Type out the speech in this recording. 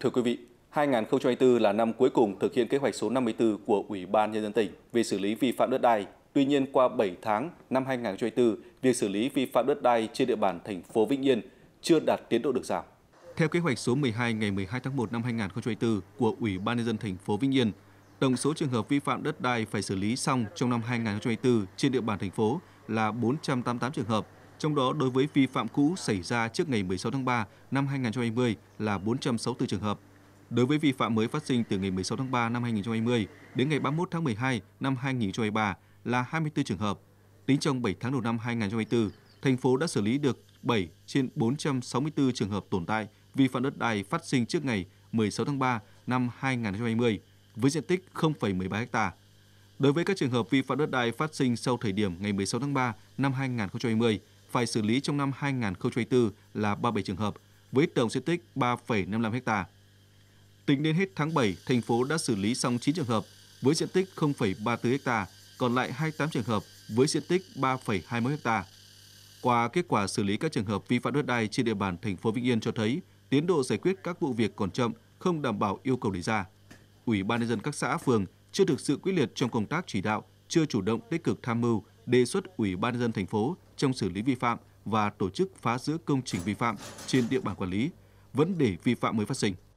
Thưa quý vị, 2024 là năm cuối cùng thực hiện kế hoạch số 54 của Ủy ban Nhân dân tỉnh về xử lý vi phạm đất đai. Tuy nhiên, qua 7 tháng năm 2024, việc xử lý vi phạm đất đai trên địa bàn thành phố Vĩnh Yên chưa đạt tiến độ được giảm. Theo kế hoạch số 12 ngày 12 tháng 1 năm 2024 của Ủy ban Nhân dân thành phố Vĩnh Yên, tổng số trường hợp vi phạm đất đai phải xử lý xong trong năm 2024 trên địa bàn thành phố là 488 trường hợp, trong đó đối với vi phạm cũ xảy ra trước ngày 16 tháng 3 năm 2020 là 464 trường hợp. Đối với vi phạm mới phát sinh từ ngày 16 tháng 3 năm 2020 đến ngày 31 tháng 12 năm 2023 là 24 trường hợp. Tính trong 7 tháng đầu năm 2024, thành phố đã xử lý được 7 trên 464 trường hợp tồn tại vi phạm đất đai phát sinh trước ngày 16 tháng 3 năm 2020 với diện tích 0,13 ha. Đối với các trường hợp vi phạm đất đai phát sinh sau thời điểm ngày 16 tháng 3 năm 2020 phải xử lý trong năm 2024 là 37 trường hợp, với tổng diện tích 3,55 ha. Tính đến hết tháng 7, thành phố đã xử lý xong 9 trường hợp với diện tích 0,34 ha, còn lại 28 trường hợp với diện tích 3,21 ha. Qua kết quả xử lý các trường hợp vi phạm đất đai trên địa bàn thành phố Vĩnh Yên cho thấy, tiến độ giải quyết các vụ việc còn chậm, không đảm bảo yêu cầu đề ra. Ủy ban nhân dân các xã phường chưa thực sự quyết liệt trong công tác chỉ đạo, chưa chủ động tích cực tham mưu đề xuất Ủy ban nhân dân thành phố trong xử lý vi phạm và tổ chức phá rỡ công trình vi phạm trên địa bàn quản lý, vấn đề vi phạm mới phát sinh.